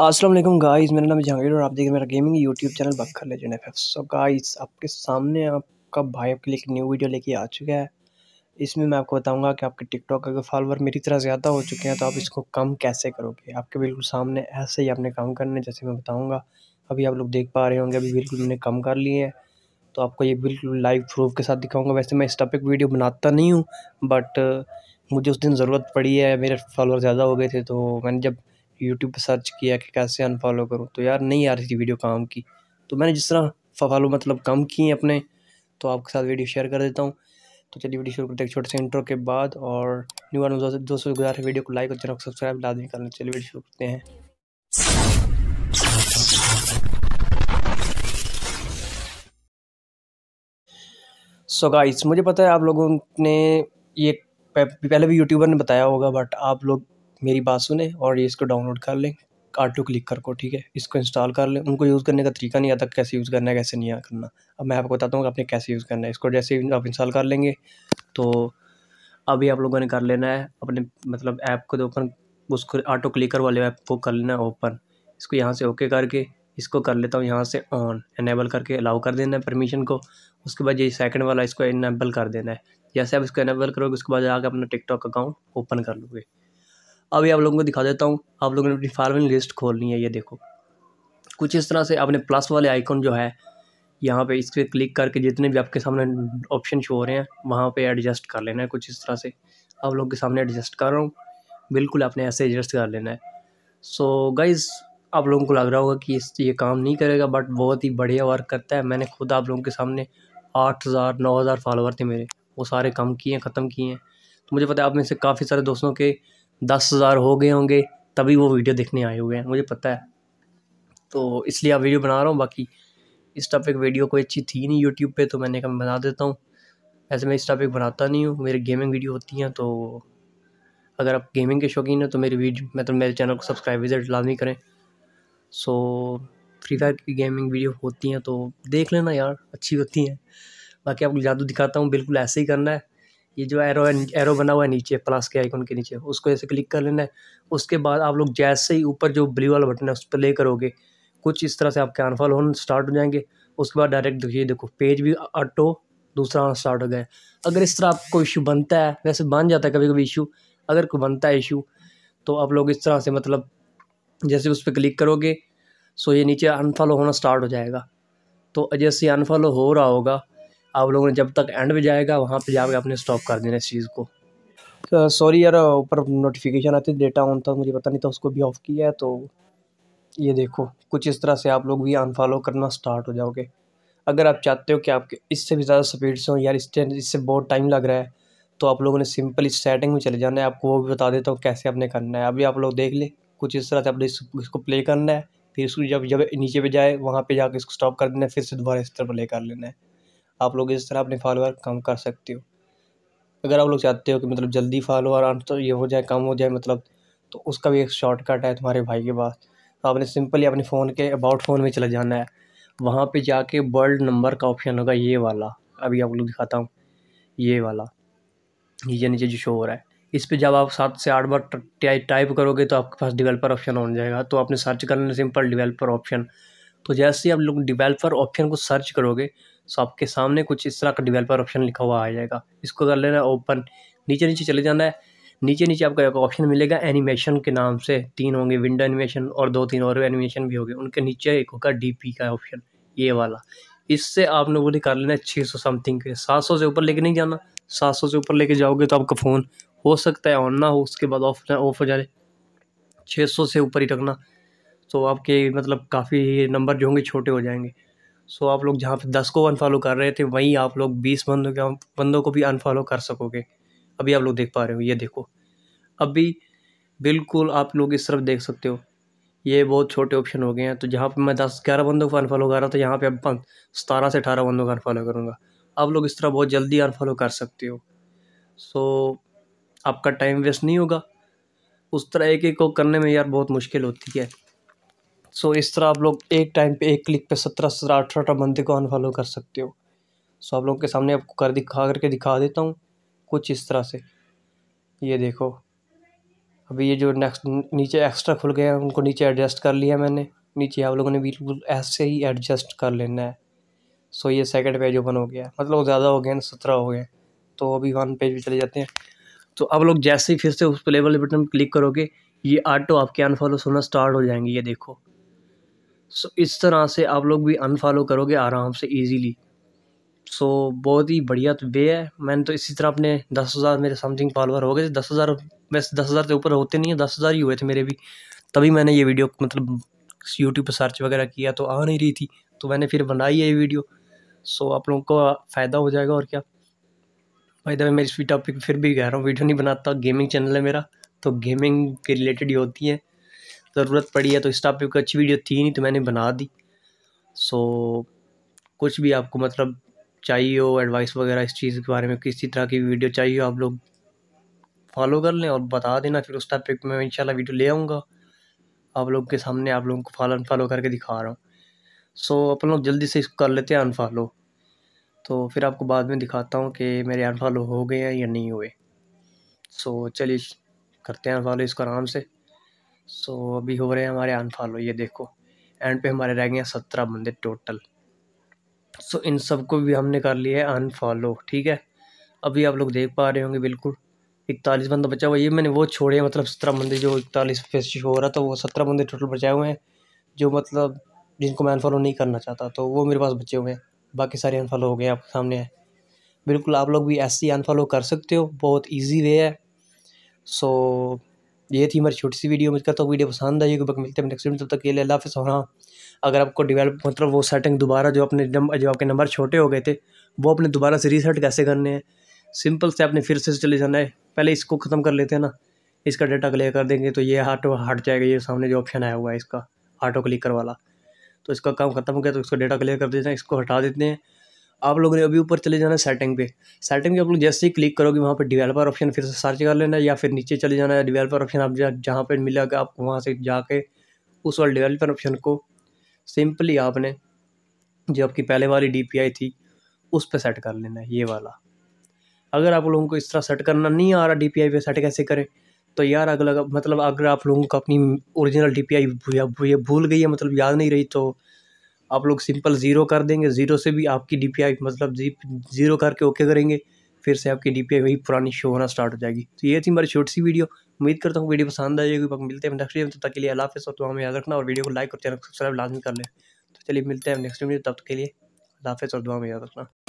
Aslam guys मेरा नाम जहांगीर और आप देख रहे मेरा गेमिंग यूट्यूब चैनल बखर लेजेंड एफ सो गाइस आपके सामने आपका भाई आपके लिए एक न्यू वीडियो लेके आ चुका है इसमें मैं आपको बताऊंगा कि आपके टिकटॉक अगर फॉलोअर मेरी तरह ज़्यादा हो चुके हैं तो आप इसको कम कैसे करोगे आपके बिल्कुल सामने ऐसे ही आपने काम करने जैसे मैं बताऊँगा अभी आप लोग देख पा रहे होंगे अभी बिल्कुल मैंने कम कर लिए हैं तो आपको ये बिल्कुल लाइव प्रूफ के साथ दिखाऊँगा वैसे मैं इस टॉपिक वीडियो बनाता नहीं हूँ बट मुझे उस दिन ज़रूरत पड़ी है मेरे फॉलोअर ज़्यादा हो गए थे तो मैंने जब यूट्यूब पर सर्च किया कि कैसे अनफॉलो करूँ तो यार नहीं आ रही थी वीडियो काम की तो मैंने जिस तरह फॉलो मतलब कम किए अपने तो आपके साथ वीडियो शेयर कर देता हूँ तो चलिए वीडियो शुरू करते हैं छोटे से इंट्रो के बाद और न्यू आने दोस्तों से गुजार है वीडियो को लाइक और चैनल को सब्सक्राइब लाजमी करना चलिए वीडियो शुरू करते हैं सो so गाइस मुझे पता है आप लोगों ने ये पहले भी यूट्यूबर ने बताया होगा बट आप लोग मेरी बात सुने और ये इसको डाउनलोड कर लें कार्टू क्लिक क्लिक करको ठीक है इसको इंस्टॉल कर लें उनको यूज़ करने का तरीका नहीं आता कैसे यूज़ करना है कैसे नहीं करना अब मैं आपको बताता हूँ आपने कैसे यूज़ करना है इसको जैसे आप इंस्टॉल कर लेंगे तो अभी आप लोगों ने कर लेना है अपने मतलब ऐप को ओपन उसको ऑटो क्लिकर वाले ऐप को कर लेना है ओपन इसको यहाँ से ओके करके इसको कर लेता हूँ यहाँ से ऑन एनेबल करके अलाउ कर देना है परमिशन को उसके बाद ये सेकंड वाला इसको इनेबल कर देना है जैसे आप इसको इनेबल करोगे उसके बाद आगे अपना टिकटॉक अकाउंट ओपन कर लोगे अभी आप लोगों को दिखा देता हूँ आप लोगों ने अपनी फार्मिंग लिस्ट खोलनी है ये देखो कुछ इस तरह से आपने प्लस वाले आइकॉन जो है यहाँ पे इस पर क्लिक करके जितने भी आपके सामने ऑप्शन शो हो रहे हैं वहाँ पे एडजस्ट कर लेना है कुछ इस तरह से आप लोग के सामने एडजस्ट कर रहा हूँ बिल्कुल आपने ऐसे एडजस्ट कर लेना है सो so, गाइज़ आप लोगों को लग रहा होगा कि इस ये काम नहीं करेगा बट बहुत ही बढ़िया वर्क करता है मैंने खुद आप लोगों के सामने आठ हज़ार नौ हज़ार फॉलोवर थे मेरे वो सारे काम किए हैं ख़त्म किए हैं तो मुझे पता है आप में से काफ़ी सारे दोस्तों के दस हज़ार हो गए होंगे तभी वो वीडियो देखने आए हुए हैं मुझे पता है तो इसलिए आप वीडियो बना रहा हूँ बाकी इस टॉपिक वीडियो कोई अच्छी थी नहीं यूट्यूब पे तो मैंने कहा बना देता हूँ ऐसे मैं इस टॉपिक बनाता नहीं हूँ मेरी गेमिंग वीडियो होती हैं तो अगर आप गेमिंग के शौकीन हैं तो मेरी वीडियो मतलब मेरे चैनल को सब्सक्राइब विजिट लाजमी करें सो फ्री फायर की गेमिंग वीडियो होती हैं तो देख लेना यार अच्छी होती हैं बाकी आपको जादू दिखाता हूँ बिल्कुल ऐसे ही करना है ये जो एरो एरो बना हुआ है नीचे प्लस के आइकन के नीचे उसको ऐसे क्लिक कर लेना है उसके बाद आप लोग जैसे ही ऊपर जो ब्लू वाला बटन है उस पर प्ले करोगे कुछ इस तरह से आपके अनफॉलो होने स्टार्ट हो जाएंगे उसके बाद डायरेक्ट देखिए देखो पेज भी ऑटो दूसरा आना स्टार्ट हो गया अगर इस तरह आपको इशू बनता है वैसे बन जाता है कभी कभी इशू अगर कोई बनता है इशू तो आप लोग इस तरह से मतलब जैसे उस पर क्लिक करोगे सो ये नीचे अनफॉलो होना स्टार्ट हो जाएगा तो जैसे अनफॉलो हो रहा होगा आप लोगों ने जब तक एंड में जाएगा वहाँ पर जाकर आपने स्टॉप कर देना इस चीज़ को सॉरी तो, uh, यार uh, ऊपर नोटिफिकेशन आती डेटा ऑन था मुझे पता नहीं था उसको भी ऑफ़ किया है तो ये देखो कुछ इस तरह से आप लोग भी अनफॉलो करना स्टार्ट हो जाओगे अगर आप चाहते हो कि आपके इससे भी ज़्यादा स्पीड से हो यार इससे इससे बहुत टाइम लग रहा है तो आप लोगों ने सिंपल इस सेटिंग में चले जाना है आपको वो भी बता देता हूँ कैसे आपने करना है अभी आप लोग देख ले कुछ इस तरह से आपने इसको प्ले करना है फिर इसको जब जब नीचे पे जाए वहाँ पे जाके इसको स्टॉप कर देना है फिर से दोबारा इस तरह प्ले कर लेना है आप लोग इस तरह अपने फॉलोअर कम कर सकते हो अगर आप लोग चाहते हो कि मतलब जल्दी फॉलोअर आठ तो ये हो जाए कम हो जाए मतलब तो उसका भी एक शॉर्टकट है तुम्हारे भाई के पास तो आपने सिंपली अपने फ़ोन के अबाउट फ़ोन में चला जाना है वहाँ पे जाके वर्ल्ड नंबर का ऑप्शन होगा ये वाला अभी आप लोग दिखाता हूँ ये वाला ये नीचे जो शो हो रहा है इस पर जब आप सात से आठ बार टाइप करोगे तो आपके पास डिवेलपर ऑप्शन हो जाएगा तो आपने सर्च करना सिंपल डिवेल्पर ऑप्शन तो जैसे ही आप लोग डिवेल्पर ऑप्शन को सर्च करोगे सो आपके सामने कुछ इस तरह का डिवेलपर ऑप्शन लिखा हुआ आ जाएगा इसको कर लेना ओपन नीचे नीचे चले जाना है नीचे नीचे आपका एक ऑप्शन मिलेगा एनिमेशन के नाम से तीन होंगे विंडो एनिमेशन और दो तीन और एनिमेशन भी होंगे उनके नीचे एक होगा डी का ऑप्शन ये वाला इससे आपने वो निकाल लेना है छः सौ समथिंग के सात सौ से ऊपर लेके नहीं जाना सात सौ से ऊपर लेके जाओगे तो आपका फ़ोन हो सकता है ऑन ना हो उसके बाद ऑफ ना ऑफ हो जाए छः सौ से ऊपर ही रखना तो आपके मतलब काफ़ी नंबर जो होंगे छोटे हो जाएंगे सो आप लोग जहाँ पे दस को अनफॉलो कर रहे थे वहीं आप लोग बीस बंदों के बंदों को भी अनफॉलो कर सकोगे अभी आप लोग देख पा रहे हो ये देखो अभी बिल्कुल आप लोग इस तरफ देख सकते हो ये बहुत छोटे ऑप्शन हो गए हैं तो जहाँ पे मैं दस ग्यारह बंदों को अनफॉलो कर रहा था यहाँ पे अब सतारह से अठारह बंदों का अनफॉलो करूँगा आप लोग इस तरह बहुत जल्दी अनफॉलो कर सकते हो सो आपका टाइम वेस्ट नहीं होगा उस तरह एक एक को करने में यार बहुत मुश्किल होती है सो so, इस तरह आप लोग एक टाइम पे एक क्लिक पे सत्रह सत्रह अठारह अठारह बंदे को अनफॉलो कर सकते हो सो so, आप लोग के सामने आपको कर दिखा करके दिखा देता हूँ कुछ इस तरह से ये देखो अभी ये जो नेक्स्ट नीचे एक्स्ट्रा खुल गए हैं उनको नीचे एडजस्ट कर लिया मैंने नीचे आप लोगों ने बिल्कुल ऐसे ही एडजस्ट कर लेना है सो so, ये सेकेंड पेज ओपन हो गया मतलब ज़्यादा हो गए ना सत्रह हो गए तो अभी वन पेज भी चले जाते हैं तो अब लोग जैसे ही फिर से उस प्ले वाले बटन पर क्लिक करोगे ये ऑटो आपके अनफॉलो होना स्टार्ट हो जाएंगे ये देखो सो इस तरह से आप लोग भी अनफॉलो करोगे आराम से ईजीली सो बहुत ही बढ़िया तो वे है मैंने तो इसी तरह अपने दस हज़ार मेरे समथिंग फॉलोअर हो गए थे दस हज़ार वैसे दस हज़ार से ऊपर होते नहीं है दस हज़ार ही हुए थे मेरे भी तभी मैंने ये वीडियो मतलब यूट्यूब पर सर्च वगैरह किया तो आ नहीं रही थी तो मैंने फिर बनाई है ये वीडियो सो आप लोगों को फ़ायदा हो जाएगा और क्या भाई दफे मैं इस टॉपिक फिर भी कह रहा हूँ वीडियो नहीं बनाता गेमिंग चैनल है मेरा तो गेमिंग के रिलेटेड ही होती है ज़रूरत पड़ी है तो इस टॉपिक को अच्छी वीडियो थी नहीं तो मैंने बना दी सो कुछ भी आपको मतलब चाहिए हो एडवाइस वगैरह इस चीज़ के बारे में किसी तरह की वीडियो चाहिए हो आप लोग फॉलो कर लें और बता देना फिर उस टॉपिक में मैं इंशाल्लाह वीडियो ले आऊँगा आप लोग के सामने आप लोगों को फॉलो अनफॉलो करके दिखा रहा हूँ सो अपन लोग जल्दी से इसको कर लेते हैं अनफॉलो तो फिर आपको बाद में दिखाता हूँ कि मेरे अनफॉलो हो गए हैं या नहीं हुए सो चलिए करते हैं अनफॉलो इसको आराम से सो so, अभी हो रहे हैं हमारे अनफॉलो ये देखो एंड पे हमारे रह गए हैं सत्रह बंदे टोटल सो so, इन सब को भी हमने कर लिया है अनफॉलो ठीक है अभी आप लोग देख पा रहे होंगे बिल्कुल इकतालीस बंदा बचा हुआ ये मैंने वो छोड़े हैं मतलब सत्रह बंदे जो इकतालीस पे हो रहा था वो सत्रह बंदे टोटल बचाए हुए हैं जो मतलब जिनको मैं अनफॉलो नहीं करना चाहता तो वो मेरे पास बचे हुए हैं बाकी सारे अनफॉलो हो गए आपके सामने हैं बिल्कुल आप लोग भी ऐसे ही अनफॉलो कर सकते हो बहुत ईजी वे है सो so, ये थी हमारी छोटी सी वीडियो मुझे करता हूँ वीडियो पसंद आई होगी मिलते हैं नेक्स्ट वीडियो तब तक के लिए अल्लाह हाफ़ हाँ अगर आपको डिवेल्प मतलब वो सेटिंग दोबारा जो अपने जो आपके नंबर छोटे हो गए थे वो अपने दोबारा से रीसेट कैसे करने हैं सिंपल से आपने फिर से चले जाना है पहले इसको ख़त्म कर लेते हैं ना इसका डाटा क्लियर कर देंगे तो ये हाटो हट जाएगा ये सामने जो ऑप्शन आया हुआ है इसका ऑटो क्लिकर वाला तो इसका काम खत्म हो गया तो इसको डाटा क्लियर कर देते हैं इसको हटा देते हैं आप लोगों ने अभी ऊपर चले जाना है सेटिंग पे सेटिंग पे आप लोग जैसे ही क्लिक करोगे वहाँ पर डिवेलपर ऑप्शन फिर से सर्च कर लेना या फिर नीचे चले जाना है डेवलपर ऑप्शन आप जहाँ पर मिलेगा आपको वहाँ से जाके उस वाले डिवेलपर ऑप्शन को सिंपली आपने जो आपकी पहले वाली डी थी उस पर सेट कर लेना है ये वाला अगर आप लोगों को इस तरह सेट करना नहीं आ रहा डी पे सेट कैसे करें तो यार अगला मतलब अगर आप लोगों को अपनी ओरिजिनल डी पी आई भूल गई है मतलब याद नहीं रही तो आप लोग सिंपल ज़ीरो कर देंगे ज़ीरो से भी आपकी डी मतलब ज़ीरो करके ओके करेंगे फिर से आपकी डी वही पुरानी शो होना स्टार्ट हो जाएगी तो ये थी हमारी छोटी सी वीडियो उम्मीद करता हूँ वीडियो पसंद आ जाएगी मिलते हैं नेक्स्ट वीडियो तब तक के लिए अला हाफ़ तो हमें याद रखना और वीडियो को लाइक और चैनल सब्सक्राइब लाजमी कर लें तो चलिए मिलते हैं नेक्स्ट वीडियो तब तक के लिए अला हाफ़ और दुआ में याद रखना